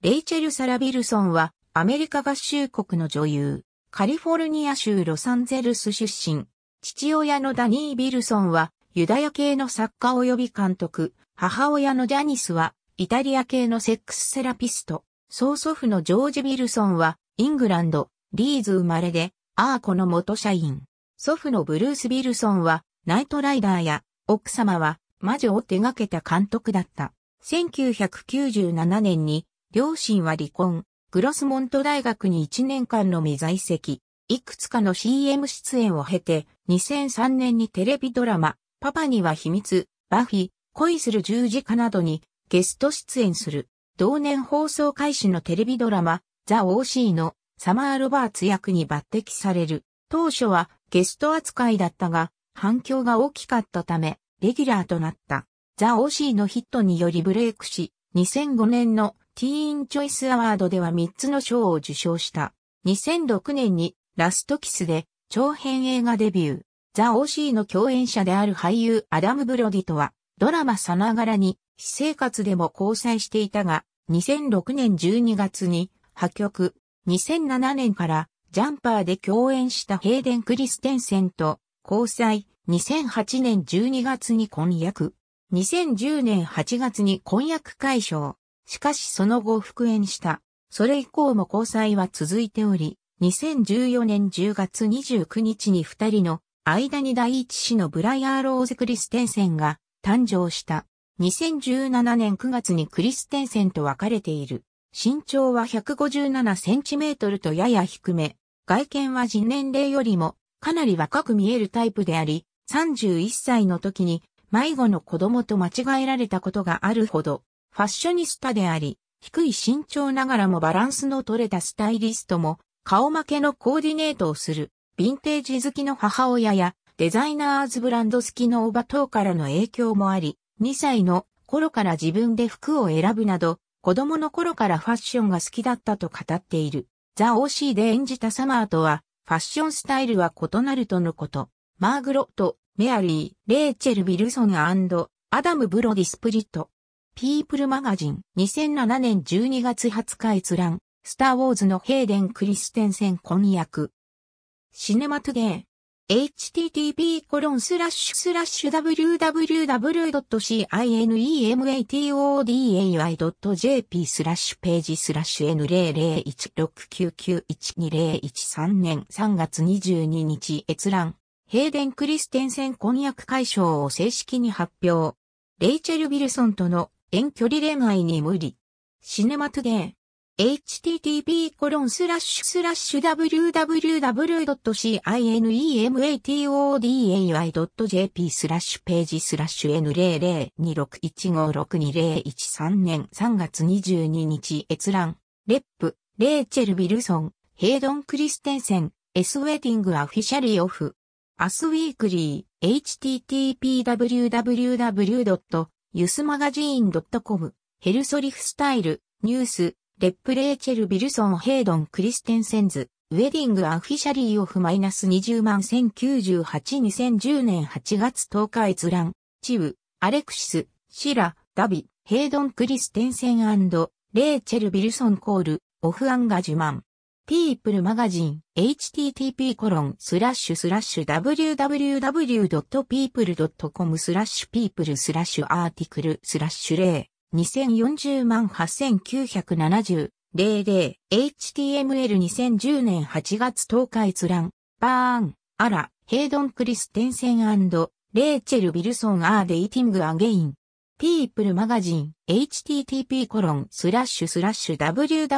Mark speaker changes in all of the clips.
Speaker 1: レイチェル・サラ・ビルソンは、アメリカ合衆国の女優、カリフォルニア州ロサンゼルス出身。父親のダニー・ビルソンは、ユダヤ系の作家及び監督、母親のジャニスは、イタリア系のセックスセラピスト、曽祖父のジョージ・ビルソンは、イングランド、リーズ生まれで、アーコの元社員。祖父のブルース・ビルソンは、ナイトライダーや、奥様は、魔女を手掛けた監督だった。1997年に、両親は離婚、グロスモント大学に1年間の未在籍、いくつかの CM 出演を経て、2003年にテレビドラマ、パパには秘密、バフィ、恋する十字架などにゲスト出演する。同年放送開始のテレビドラマ、ザ・ OC のサマー・ロバーツ役に抜擢される。当初はゲスト扱いだったが、反響が大きかったため、レギュラーとなった。ザ・ OC のヒットによりブレイクし、2005年のティーンチョイスアワードでは3つの賞を受賞した。2006年にラストキスで長編映画デビュー。ザ・オーシーの共演者である俳優アダム・ブロディとはドラマさながらに私生活でも交際していたが2006年12月に破局。2007年からジャンパーで共演したヘイデン・クリステンセンと交際。2008年12月に婚約。2010年8月に婚約解消。しかしその後復縁した。それ以降も交際は続いており、2014年10月29日に二人の間に第一子のブライアー・ローゼ・クリステンセンが誕生した。2017年9月にクリステンセンと別れている。身長は157センチメートルとやや低め。外見は人年齢よりもかなり若く見えるタイプであり、31歳の時に迷子の子供と間違えられたことがあるほどファッショニスタであり、低い身長ながらもバランスの取れたスタイリストも、顔負けのコーディネートをする、ヴィンテージ好きの母親や、デザイナーズブランド好きのおば等からの影響もあり、2歳の頃から自分で服を選ぶなど、子供の頃からファッションが好きだったと語っている。ザ・オシーで演じたサマーとは、ファッションスタイルは異なるとのこと。マーグロット、メアリー、レーチェル・ビルソンアダム・ブロディ・スプリット。ピープルマガジン2007年12月20日閲覧スターウォーズのヘイデン・クリステンセン婚約シネマトゥデー、http コロンスラッシュスラッシュ www.cinematoday.jp スラッシュページスラッシュ N00169912013 年3月22日閲覧ヘイデン・クリステンセン婚約解消を正式に発表レイチェル・ビルソンとの遠距離恋愛に無理。シネマトゥデイ。http コロンスラッシュスラッシュ w w w c i n e m a t o d a y j p スラッシュページスラッシュ N00261562013 年3月22日閲覧。レップ、レイチェル・ウィルソン、ヘイドン・クリステンセン、エスウェディング・アフィシャリー・オフ。アスウィークリー、http www. ユスマガジーン .com、ヘルソリフスタイル、ニュース、レップレーチェル・ビルソン・ヘイドン・クリステンセンズ、ウェディング・アフィシャリー・オフ・マイナス20万1098-2010年8月10日閲覧、チウ、アレクシス、シラ、ダビ、ヘイドン・クリステンセンレイチェル・ビルソン・コール、オフ・アンガジュマン。People Magazine http コロンスラッシュスラッシュ www.people.com スラッシュ people スラッシュアーティクルスラッシュ例2040万8970 00 HTML2010 年8月10日閲覧バーンアラヘイドン・クリステンセンレイチェル・ビルソン・アー・デイティング・アゲイン People Magazine http コロンスラッシュスラッシュ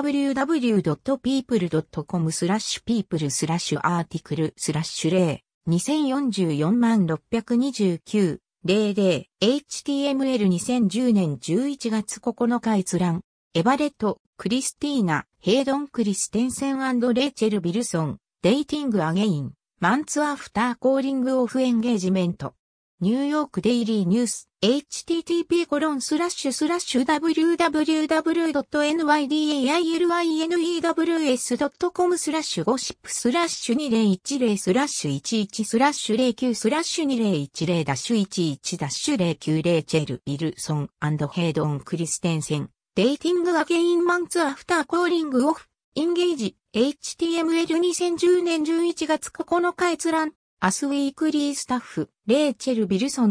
Speaker 1: www.people.com スラッシュ people スラッシュアーティクルスラッシュ例2044万629 00 HTML2010 年11月9日閲覧エバレット、クリスティーナ、ヘイドン・クリステンセンレイチェル・ビルソン、デイティング・アゲイン、マンツ・アフター・コーリング・オフ・エンゲージメント。ニューヨークデイリーニュース、http コロンスラッシュスラッシュ w w w n y d a i l y n e w s c o m スラッシュゴシップスラッシュ2010スラッシュ11スラッシュ09スラッシュ2010 11ダッシュ090チェル・ビルソンヘイドン・クリステンセン、デイティングアゲインマンツアフターコーリングオフ、インゲージ、HTML2010 年11月9日閲覧。アスウィークリースタッフ、レイチェル・ビルソン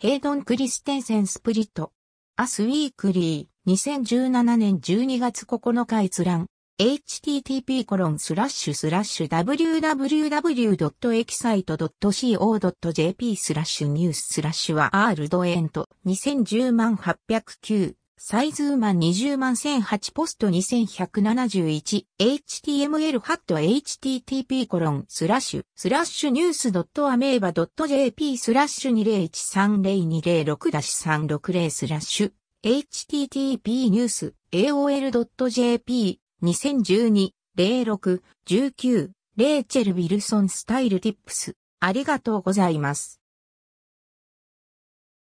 Speaker 1: ヘイドン・クリステンセン・スプリット。アスウィークリー、2017年12月9日閲覧。http コロンスラッシュスラッシュ www.excite.co.jp スラッシュニューススラッシュはアールドエント2010万809サイズーマン20万1008ポスト 2171html ハット http コロンスラッシュスラッシュニュースドットアメーバドット jp スラッシュ20130206-360スラッシュ http ニュース aol.jp 2012-06-19レイチェル・ウィルソンスタイルティップスありがとうございます。